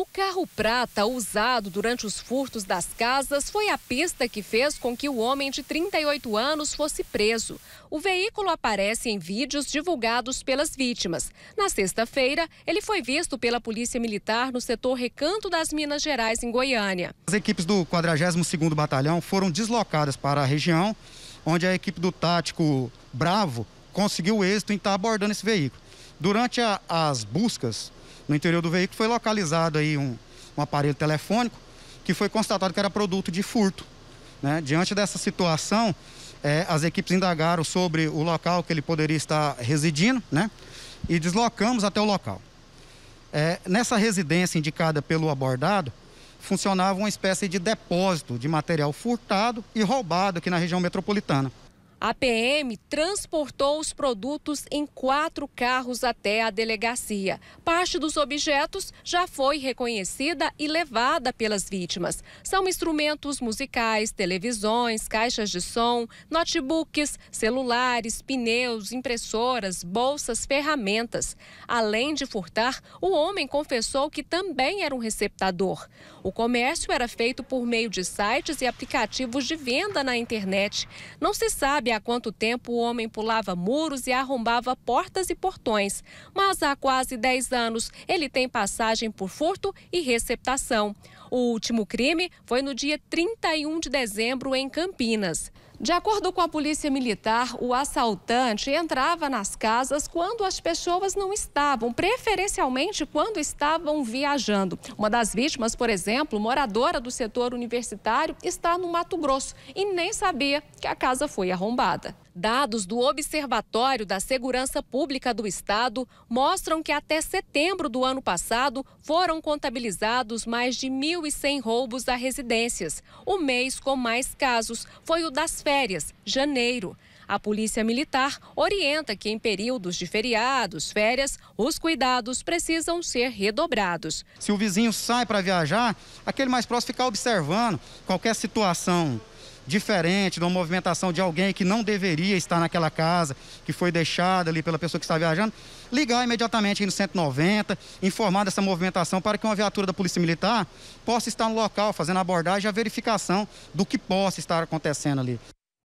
O carro prata usado durante os furtos das casas foi a pista que fez com que o homem de 38 anos fosse preso. O veículo aparece em vídeos divulgados pelas vítimas. Na sexta-feira, ele foi visto pela Polícia Militar no setor Recanto das Minas Gerais, em Goiânia. As equipes do 42º Batalhão foram deslocadas para a região, onde a equipe do tático Bravo conseguiu êxito em estar abordando esse veículo. Durante a, as buscas no interior do veículo foi localizado aí um, um aparelho telefônico que foi constatado que era produto de furto. Né? Diante dessa situação, é, as equipes indagaram sobre o local que ele poderia estar residindo né? e deslocamos até o local. É, nessa residência indicada pelo abordado, funcionava uma espécie de depósito de material furtado e roubado aqui na região metropolitana. A PM transportou os produtos em quatro carros até a delegacia. Parte dos objetos já foi reconhecida e levada pelas vítimas. São instrumentos musicais, televisões, caixas de som, notebooks, celulares, pneus, impressoras, bolsas, ferramentas. Além de furtar, o homem confessou que também era um receptador. O comércio era feito por meio de sites e aplicativos de venda na internet. Não se sabe sabe há quanto tempo o homem pulava muros e arrombava portas e portões, mas há quase 10 anos ele tem passagem por furto e receptação. O último crime foi no dia 31 de dezembro em Campinas. De acordo com a polícia militar, o assaltante entrava nas casas quando as pessoas não estavam, preferencialmente quando estavam viajando. Uma das vítimas, por exemplo, moradora do setor universitário, está no Mato Grosso e nem sabia que a casa foi arrombada. Dados do Observatório da Segurança Pública do Estado mostram que até setembro do ano passado foram contabilizados mais de 1.100 roubos a residências. O mês com mais casos foi o das férias, janeiro. A Polícia Militar orienta que em períodos de feriados, férias, os cuidados precisam ser redobrados. Se o vizinho sai para viajar, aquele mais próximo ficar observando qualquer situação diferente, de uma movimentação de alguém que não deveria estar naquela casa, que foi deixada ali pela pessoa que está viajando, ligar imediatamente aí no 190, informar dessa movimentação para que uma viatura da Polícia Militar possa estar no local, fazendo a abordagem e a verificação do que possa estar acontecendo ali.